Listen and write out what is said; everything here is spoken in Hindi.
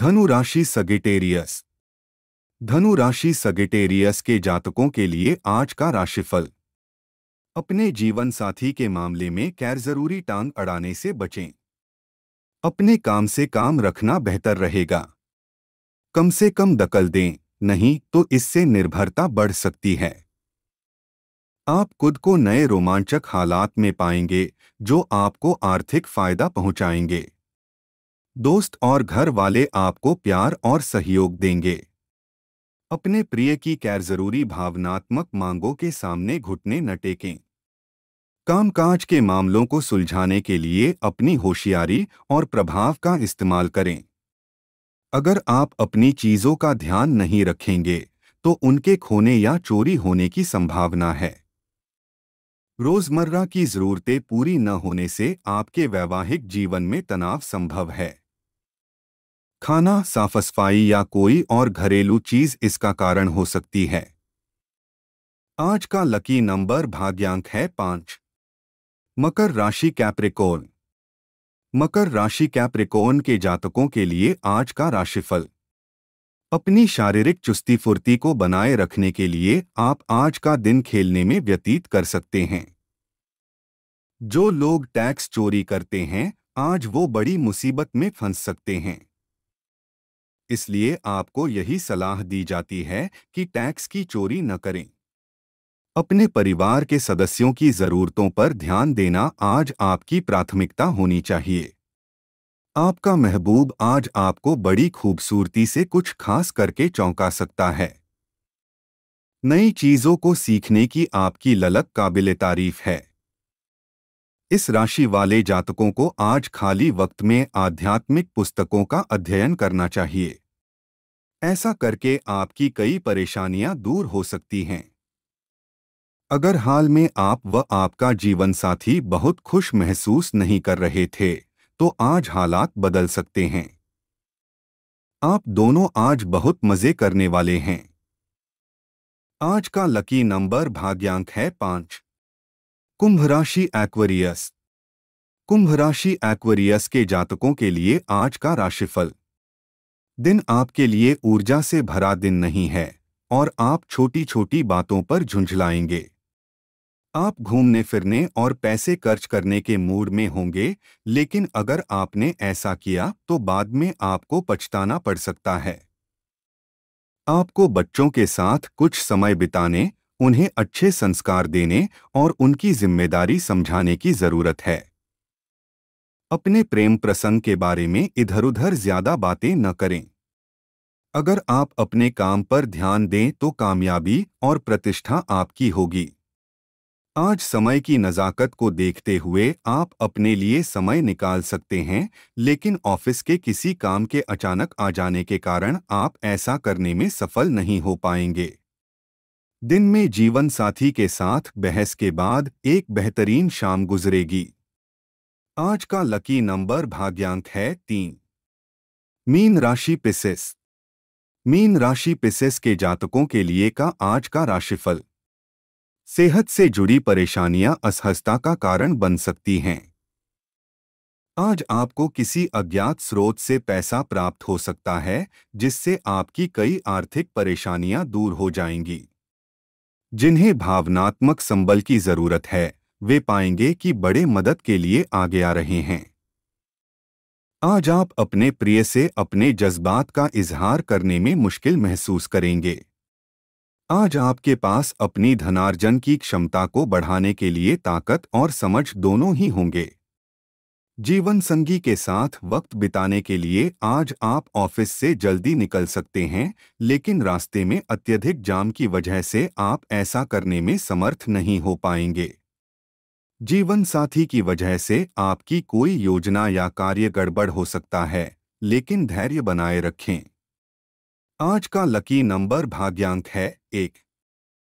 धनु राशि सगेटेरियस धनु राशि सगेटेरियस के जातकों के लिए आज का राशिफल अपने जीवन साथी के मामले में गैर जरूरी टांग अड़ाने से बचें अपने काम से काम रखना बेहतर रहेगा कम से कम दकल दें नहीं तो इससे निर्भरता बढ़ सकती है आप खुद को नए रोमांचक हालात में पाएंगे जो आपको आर्थिक फायदा पहुंचाएंगे दोस्त और घर वाले आपको प्यार और सहयोग देंगे अपने प्रिय की गैर जरूरी भावनात्मक मांगों के सामने घुटने न टेकें कामकाज के मामलों को सुलझाने के लिए अपनी होशियारी और प्रभाव का इस्तेमाल करें अगर आप अपनी चीजों का ध्यान नहीं रखेंगे तो उनके खोने या चोरी होने की संभावना है रोजमर्रा की जरूरतें पूरी न होने से आपके वैवाहिक जीवन में तनाव संभव है खाना साफ सफाई या कोई और घरेलू चीज इसका कारण हो सकती है आज का लकी नंबर भाग्यांक है पांच मकर राशि कैप्रिकोन मकर राशि कैप्रिकोन के जातकों के लिए आज का राशिफल अपनी शारीरिक चुस्ती फुर्ती को बनाए रखने के लिए आप आज का दिन खेलने में व्यतीत कर सकते हैं जो लोग टैक्स चोरी करते हैं आज वो बड़ी मुसीबत में फंस सकते हैं इसलिए आपको यही सलाह दी जाती है कि टैक्स की चोरी न करें अपने परिवार के सदस्यों की जरूरतों पर ध्यान देना आज आपकी प्राथमिकता होनी चाहिए आपका महबूब आज आपको बड़ी खूबसूरती से कुछ खास करके चौंका सकता है नई चीज़ों को सीखने की आपकी ललक काबिल तारीफ है इस राशि वाले जातकों को आज खाली वक्त में आध्यात्मिक पुस्तकों का अध्ययन करना चाहिए ऐसा करके आपकी कई परेशानियां दूर हो सकती हैं अगर हाल में आप व आपका जीवन साथी बहुत खुश महसूस नहीं कर रहे थे तो आज हालात बदल सकते हैं आप दोनों आज बहुत मजे करने वाले हैं आज का लकी नंबर भाग्यांक है पांच कुंभ राशि एक्वेरियस कुंभ राशि एक्वेरियस के जातकों के लिए आज का राशिफल दिन आपके लिए ऊर्जा से भरा दिन नहीं है और आप छोटी छोटी बातों पर झुंझलाएंगे आप घूमने फिरने और पैसे खर्च करने के मूड में होंगे लेकिन अगर आपने ऐसा किया तो बाद में आपको पछताना पड़ सकता है आपको बच्चों के साथ कुछ समय बिताने उन्हें अच्छे संस्कार देने और उनकी जिम्मेदारी समझाने की जरूरत है अपने प्रेम प्रसंग के बारे में इधर उधर ज्यादा बातें न करें अगर आप अपने काम पर ध्यान दें तो कामयाबी और प्रतिष्ठा आपकी होगी आज समय की नज़ाकत को देखते हुए आप अपने लिए समय निकाल सकते हैं लेकिन ऑफिस के किसी काम के अचानक आ जाने के कारण आप ऐसा करने में सफल नहीं हो पाएंगे दिन में जीवन साथी के साथ बहस के बाद एक बेहतरीन शाम गुजरेगी आज का लकी नंबर भाग्यांक है तीन मीन राशि पिसेस मीन राशि पिसेस के जातकों के लिए का आज का राशिफल सेहत से जुड़ी परेशानियां असहजता का कारण बन सकती हैं आज आपको किसी अज्ञात स्रोत से पैसा प्राप्त हो सकता है जिससे आपकी कई आर्थिक परेशानियां दूर हो जाएंगी जिन्हें भावनात्मक संबल की जरूरत है वे पाएंगे कि बड़े मदद के लिए आगे आ रहे हैं आज आप अपने प्रिय से अपने जज्बात का इजहार करने में मुश्किल महसूस करेंगे आज आपके पास अपनी धनार्जन की क्षमता को बढ़ाने के लिए ताकत और समझ दोनों ही होंगे जीवन संगी के साथ वक्त बिताने के लिए आज आप ऑफिस से जल्दी निकल सकते हैं लेकिन रास्ते में अत्यधिक जाम की वजह से आप ऐसा करने में समर्थ नहीं हो पाएंगे जीवन साथी की वजह से आपकी कोई योजना या कार्य गड़बड़ हो सकता है लेकिन धैर्य बनाए रखें आज का लकी नंबर भाग्यांक है एक